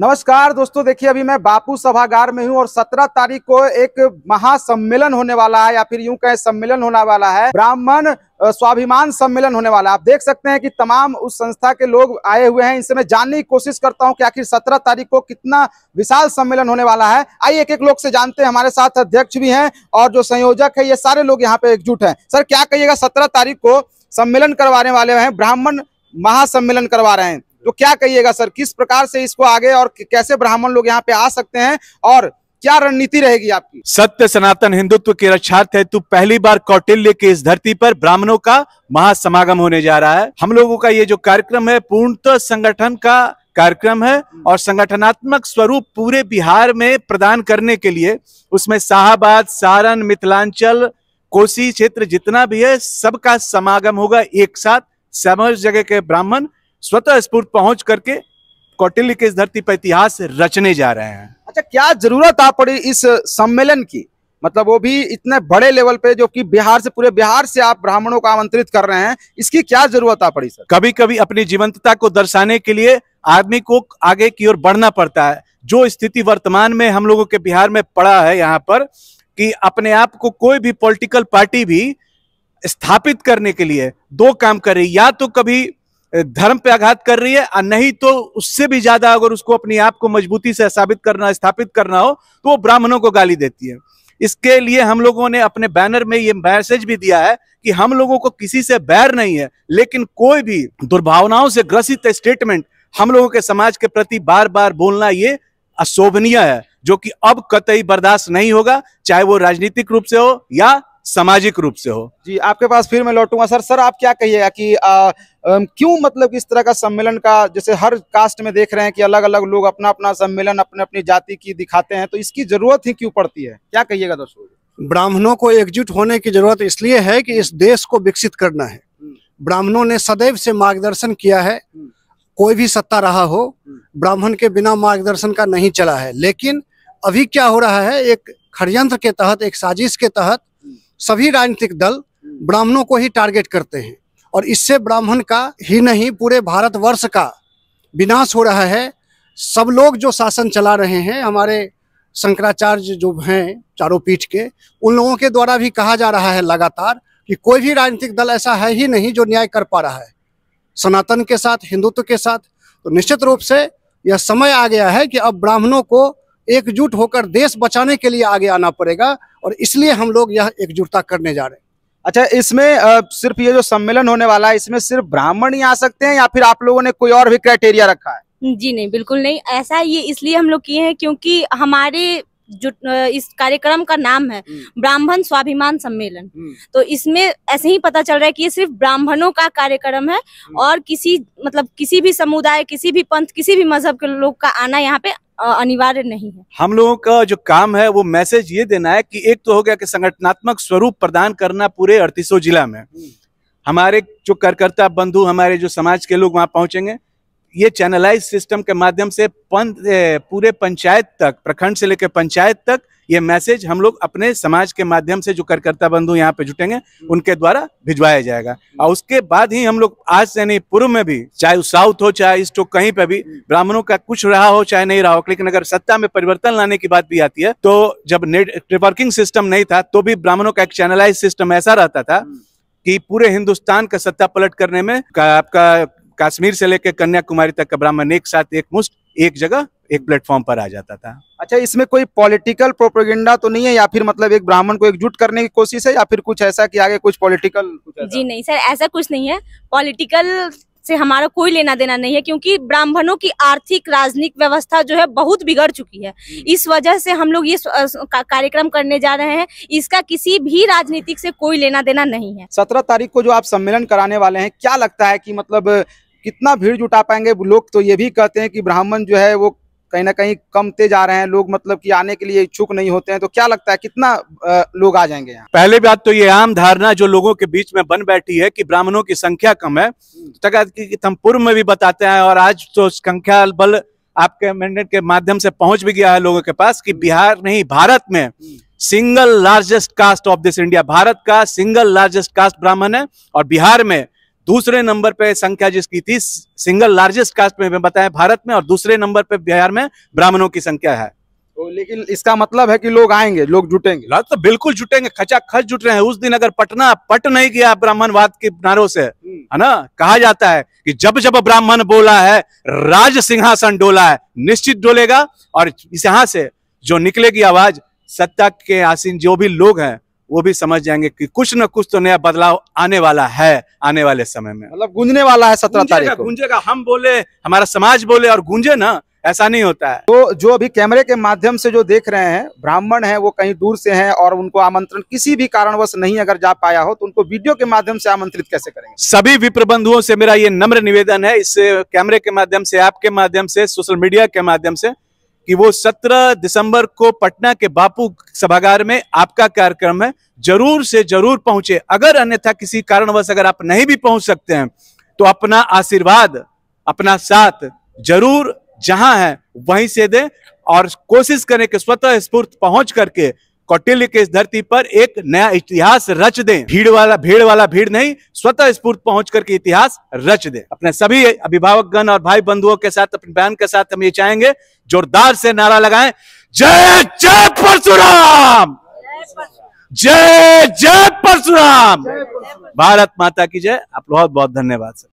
नमस्कार दोस्तों देखिए अभी मैं बापू सभागार में हूं और 17 तारीख को एक महासम्मेलन होने वाला है या फिर यूं कहें सम्मेलन होने वाला है ब्राह्मण स्वाभिमान सम्मेलन होने वाला है आप देख सकते हैं कि तमाम उस संस्था के लोग आए हुए हैं इनसे मैं जानने की कोशिश करता हूं कि आखिर 17 तारीख को कितना विशाल सम्मेलन होने वाला है आइए एक एक लोग से जानते हैं हमारे साथ अध्यक्ष भी है और जो संयोजक है ये सारे लोग यहाँ पे एकजुट है सर क्या कहिएगा सत्रह तारीख को सम्मेलन करवाने वाले हैं ब्राह्मण महासम्मेलन करवा रहे हैं तो क्या कहिएगा सर किस प्रकार से इसको आगे और कैसे ब्राह्मण लोग यहाँ पे आ सकते हैं और क्या रणनीति रहेगी आपकी सत्य सनातन हिंदुत्व के रक्षार्थ है पहली बार कौटिल्य की इस धरती पर ब्राह्मणों का महासमागम होने जा रहा है हम लोगों का ये जो कार्यक्रम है पूर्णतः संगठन का कार्यक्रम है और संगठनात्मक स्वरूप पूरे बिहार में प्रदान करने के लिए उसमें शाहबाद सारण मिथिलांचल कोसी क्षेत्र जितना भी है सबका समागम होगा एक साथ समझ जगह के ब्राह्मण स्वतः स्फूर्त पहुंच करके कौटिल्य के इस धरती पर इतिहास रचने जा रहे हैं अच्छा क्या जरूरत आ पड़ी इस सम्मेलन की मतलब वो भी इतने बड़े लेवल पे जो कि बिहार से पूरे बिहार से आप ब्राह्मणों को आमंत्रित कर रहे हैं इसकी क्या जरूरत आ पड़ी सर कभी कभी अपनी जीवंतता को दर्शाने के लिए आदमी को आगे की ओर बढ़ना पड़ता है जो स्थिति वर्तमान में हम लोगों के बिहार में पड़ा है यहाँ पर कि अपने आप को कोई भी पॉलिटिकल पार्टी भी स्थापित करने के लिए दो काम करे या तो कभी धर्म पे आघात कर रही है और नहीं तो उससे भी ज्यादा अगर उसको अपनी आप को मजबूती से साबित करना स्थापित करना हो तो वो ब्राह्मणों को गाली देती है इसके लिए हम लोगों ने अपने बैनर में ये मैसेज भी दिया है कि हम लोगों को किसी से बैर नहीं है लेकिन कोई भी दुर्भावनाओं से ग्रसित स्टेटमेंट हम लोगों के समाज के प्रति बार बार बोलना ये अशोभनीय है जो कि अब कतई बर्दाश्त नहीं होगा चाहे वो राजनीतिक रूप से हो या सामाजिक रूप से हो जी आपके पास फिर मैं लौटूंगा सर सर आप क्या कहिएगा कि क्यों मतलब इस तरह का सम्मेलन का जैसे हर कास्ट में देख रहे हैं कि अलग अलग लोग अपना अपना सम्मेलन अपने अपनी जाति की दिखाते हैं तो इसकी जरूरत ही क्यों पड़ती है क्या कहिएगा दोस्तों ब्राह्मणों को एकजुट होने की जरूरत इसलिए है कि इस देश को विकसित करना है हम्म। ब्राह्मणों ने सदैव से मार्गदर्शन किया है हम्म। कोई भी सत्ता रहा हो हम्म। ब्राह्मण के बिना मार्गदर्शन का नहीं चला है लेकिन अभी क्या हो रहा है एक षडयंत्र के तहत एक साजिश के तहत सभी राजनीतिक दल ब्राह्मणों को ही टारगेट करते हैं और इससे ब्राह्मण का ही नहीं पूरे भारतवर्ष का विनाश हो रहा है सब लोग जो शासन चला रहे हैं हमारे शंकराचार्य जो हैं चारों पीठ के उन लोगों के द्वारा भी कहा जा रहा है लगातार कि कोई भी राजनीतिक दल ऐसा है ही नहीं जो न्याय कर पा रहा है सनातन के साथ हिंदुत्व के साथ तो निश्चित रूप से यह समय आ गया है कि अब ब्राह्मणों को एकजुट होकर देश बचाने के लिए आगे आना पड़ेगा और इसलिए हम लोग यह एकजुटता करने जा रहे हैं अच्छा इसमें सिर्फ ये जो सम्मेलन होने वाला है इसमें सिर्फ ब्राह्मण ही आ सकते हैं या फिर आप लोगों ने कोई और भी क्राइटेरिया रखा है जी नहीं बिल्कुल नहीं ऐसा ये इसलिए हम लोग किए हैं क्योंकि हमारे जो इस कार्यक्रम का नाम है हम्म। ब्राह्मण स्वाभिमान सम्मेलन हम्म। तो इसमें ऐसे ही पता चल रहा है कि ये सिर्फ ब्राह्मणों का कार्यक्रम है हम्म। और किसी मतलब किसी भी समुदाय किसी भी पंथ किसी भी मजहब के लोग का आना यहाँ पे अनिवार्य नहीं है हम लोगों का जो काम है वो मैसेज ये देना है कि एक तो हो गया कि संगठनात्मक स्वरूप प्रदान करना पूरे अड़तीसों जिला में हम्म। हमारे जो कार्यकर्ता बंधु हमारे जो समाज के लोग वहाँ पहुंचेंगे ये चैनलाइज सिस्टम के माध्यम से पंत पूरे पंचायत तक प्रखंड से लेकर पंचायत तक ये मैसेज हम लोग अपने समाज के माध्यम से जो कार्यकर्ता बंधु यहाँ पे जुटेंगे उनके द्वारा भिजवाया जाएगा और उसके बाद ही हम लोग आज से नहीं पूर्व में भी चाहे साउथ हो चाहे ईस्ट हो कहीं पे भी ब्राह्मणों का कुछ रहा हो चाहे नहीं रहा हो लेकिन अगर सत्ता में परिवर्तन लाने की बात भी आती है तो जब नेटवर्किंग सिस्टम नहीं था तो भी ब्राह्मणों का एक चैनलाइज सिस्टम ऐसा रहता था कि पूरे हिंदुस्तान का सत्ता पलट करने में का आपका कश्मीर से लेकर कन्याकुमारी तक का ब्राह्मण एक साथ एक मुस्ट एक जगह एक प्लेटफॉर्म पर आ जाता था अच्छा इसमें कोई पॉलिटिकल प्रोपोगेंडा तो नहीं है या फिर मतलब एक ब्राह्मण को एकजुट करने की कोशिश है या फिर कुछ ऐसा कि आगे कुछ पॉलिटिकल जी नहीं सर ऐसा कुछ नहीं है पॉलिटिकल से हमारा कोई लेना देना नहीं है क्योंकि ब्राह्मणों की आर्थिक राजनीतिक व्यवस्था जो है बहुत बिगड़ चुकी है हम्म। इस वजह से हम लोग ये कार्यक्रम करने जा रहे हैं इसका किसी भी राजनीतिक से कोई लेना देना नहीं है सत्रह तारीख को जो आप सम्मेलन कराने वाले हैं क्या लगता है कि मतलब कितना भीड़ जुटा पाएंगे लोग तो ये भी कहते हैं कि ब्राह्मण जो है वो कहीं ना कहीं कमते जा रहे हैं लोग मतलब कि आने के लिए इच्छुक नहीं होते हैं तो क्या लगता है कितना लोग आ जाएंगे यहाँ पहले बात तो ये आम धारणा जो लोगों के बीच में बन बैठी है कि ब्राह्मणों की संख्या कम है तक हम पूर्व में भी बताते हैं और आज तो संख्या बल आपके मैंडेट के माध्यम से पहुंच भी गया है लोगों के पास कि बिहार नहीं भारत में single largest caste of this India Bharat का सिंगल लार्जेस्ट कास्ट ब्राह्मण है और बिहार में दूसरे नंबर पे संख्या जिसकी थी सिंगल लार्जेस्ट कास्ट में बताया भारत में और दूसरे नंबर पे बिहार में ब्राह्मणों की संख्या है तो लेकिन इसका मतलब है कि लोग आएंगे लोग जुटेंगे तो बिल्कुल जुटेंगे खचा खच जुट रहे हैं उस दिन अगर पटना पट नहीं गया ब्राह्मणवाद के नारों से हम्म। है ना कहा जाता है कि जब जब ब्राह्मण बोला है राज सिंहासन डोला है निश्चित डोलेगा और इस यहां से जो निकलेगी आवाज सत्ता के आसीन जो भी लोग हैं वो भी समझ जाएंगे कि कुछ न कुछ तो नया बदलाव आने वाला है आने वाले समय में मतलब गूंजने वाला है सत्रह तारीख गूंजेगा हम बोले हमारा समाज बोले और गूंजे ना ऐसा नहीं होता है तो जो अभी कैमरे के माध्यम से जो देख रहे हैं ब्राह्मण है वो कहीं दूर से हैं और उनको आमंत्रण किसी भी कारणवश नहीं अगर जा पाया हो तो उनको वीडियो के माध्यम से आमंत्रित कैसे करेंगे सभी विप्रबंधुओं से मेरा ये नम्र निवेदन है इस कैमरे के माध्यम से ऐप के माध्यम से सोशल मीडिया के माध्यम से कि वो 17 दिसंबर को पटना के बापू सभागार में आपका कार्यक्रम है जरूर से जरूर पहुंचे अगर अन्यथा किसी कारणवश अगर आप नहीं भी पहुंच सकते हैं तो अपना आशीर्वाद अपना साथ जरूर जहां है वहीं से दें और कोशिश करें कि स्वतः स्फूर्त पहुंच करके कौटिल्य के इस धरती पर एक नया इतिहास रच दें भीड़ वाला भीड़ वाला भीड़ नहीं स्वतः स्फूर्त पहुंच करके इतिहास रच दें अपने सभी अभिभावकगण और भाई बंधुओं के साथ अपने बहन के साथ हम ये चाहेंगे जोरदार से नारा लगाए जय जय परशुराम जय जय परशुराम भारत माता की जय आप बहुत बहुत धन्यवाद सर